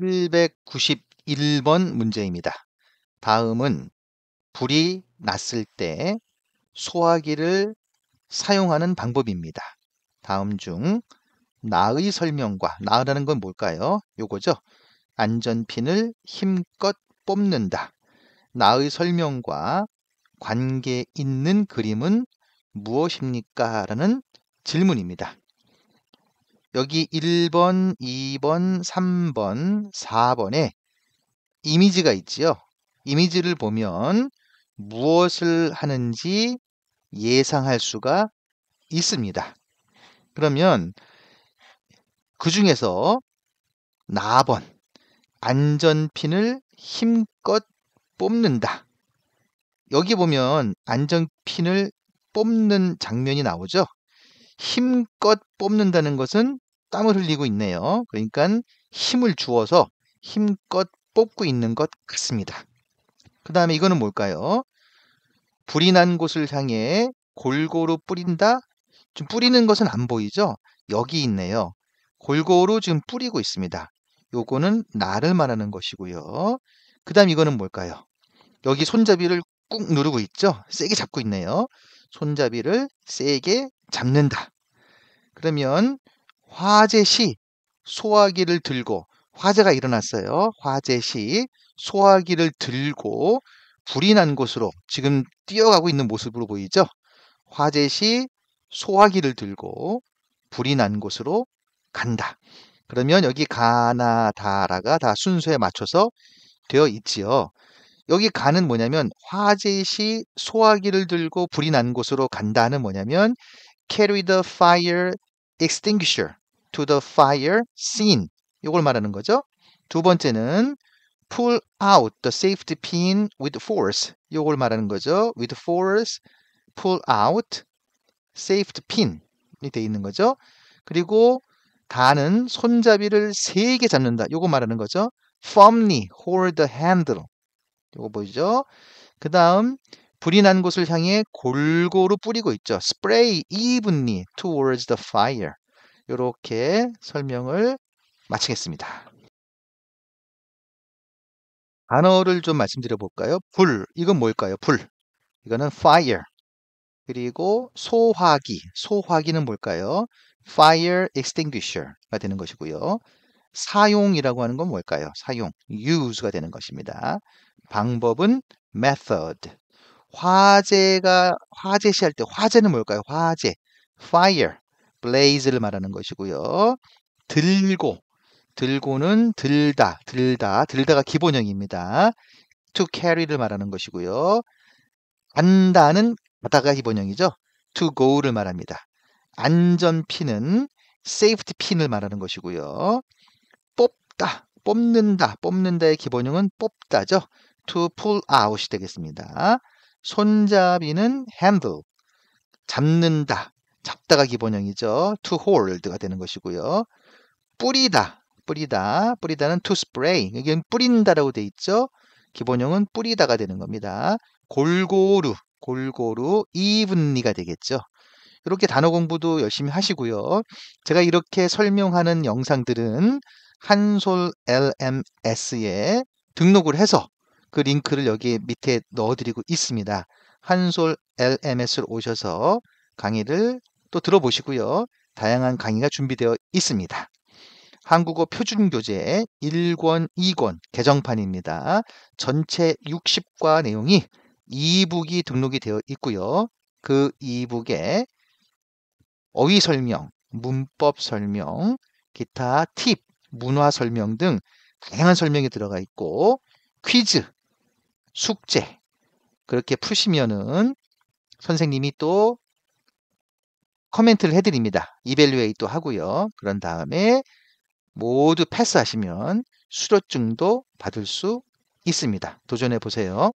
791번 문제입니다. 다음은 불이 났을 때 소화기를 사용하는 방법입니다. 다음 중 나의 설명과 나라는 건 뭘까요? 요거죠. 안전핀을 힘껏 뽑는다. 나의 설명과 관계 있는 그림은 무엇입니까? 라는 질문입니다. 여기 1번, 2번, 3번, 4번에 이미지가 있지요. 이미지를 보면 무엇을 하는지 예상할 수가 있습니다. 그러면 그 중에서 4번 안전핀을 힘껏 뽑는다. 여기 보면 안전핀을 뽑는 장면이 나오죠. 힘껏 뽑는다는 것은 땀을 흘리고 있네요. 그러니까 힘을 주어서 힘껏 뽑고 있는 것 같습니다. 그 다음에 이거는 뭘까요? 불이 난 곳을 향해 골고루 뿌린다? 좀 뿌리는 것은 안 보이죠? 여기 있네요. 골고루 지금 뿌리고 있습니다. 요거는 나를 말하는 것이고요. 그 다음 이거는 뭘까요? 여기 손잡이를 꾹 누르고 있죠? 세게 잡고 있네요. 손잡이를 세게 잡는다. 그러면 화재 시 소화기를 들고 화재가 일어났어요. 화재 시 소화기를 들고 불이 난 곳으로 지금 뛰어가고 있는 모습으로 보이죠? 화재 시 소화기를 들고 불이 난 곳으로 간다. 그러면 여기 가나 다라가 다 순서에 맞춰서 되어 있지요. 여기 가는 뭐냐면 화재 시 소화기를 들고 불이 난 곳으로 간다는 뭐냐면 carry the fire extinguisher to the fire scene. 이걸 말하는 거죠. 두 번째는 pull out the safety pin with force. 이걸 말하는 거죠. with force, pull out, safety pin이 돼 있는 거죠. 그리고 다는 손잡이를 세게 잡는다. 이거 말하는 거죠. firmly hold the handle. 이거 보이죠? 그 다음 불이 난 곳을 향해 골고루 뿌리고 있죠. spray evenly towards the fire. 이렇게 설명을 마치겠습니다. 단어를 좀 말씀드려 볼까요? 불 이건 뭘까요? 불 이거는 fire 그리고 소화기 소화기는 뭘까요? fire extinguisher가 되는 것이고요. 사용이라고 하는 건 뭘까요? 사용, use가 되는 것입니다. 방법은 method. 화재가 화재시할 때 화재는 뭘까요? 화재, fire. blaze를 말하는 것이고요. 들고, 들고는 들다, 들다, 들다가 기본형입니다. to carry를 말하는 것이고요. 간다는 가다가 기본형이죠. to go를 말합니다. 안전핀은 safety 핀을 말하는 것이고요. 뽑다, 뽑는다, 뽑는다의 기본형은 뽑다죠. to pull out이 되겠습니다. 손잡이는 handle, 잡는다, 잡다가 기본형이죠. to hold가 되는 것이고요. 뿌리다, 뿌리다, 뿌리다는 to spray. 여기는 뿌린다라고 돼 있죠. 기본형은 뿌리다가 되는 겁니다. 골고루, 골고루 evenly가 되겠죠. 이렇게 단어 공부도 열심히 하시고요. 제가 이렇게 설명하는 영상들은 한솔 LMS에 등록을 해서 그 링크를 여기 밑에 넣어드리고 있습니다. 한솔 LMS로 오셔서 강의를 또 들어보시고요. 다양한 강의가 준비되어 있습니다. 한국어 표준교재 1권, 2권 개정판입니다. 전체 60과 내용이 이북이 등록이 되어 있고요. 그 이북에 어휘 설명, 문법 설명, 기타 팁, 문화 설명 등 다양한 설명이 들어가 있고 퀴즈, 숙제 그렇게 푸시면은 선생님이 또 커멘트를 해드립니다. 이벨류에이도 하고요. 그런 다음에 모두 패스하시면 수료증도 받을 수 있습니다. 도전해 보세요.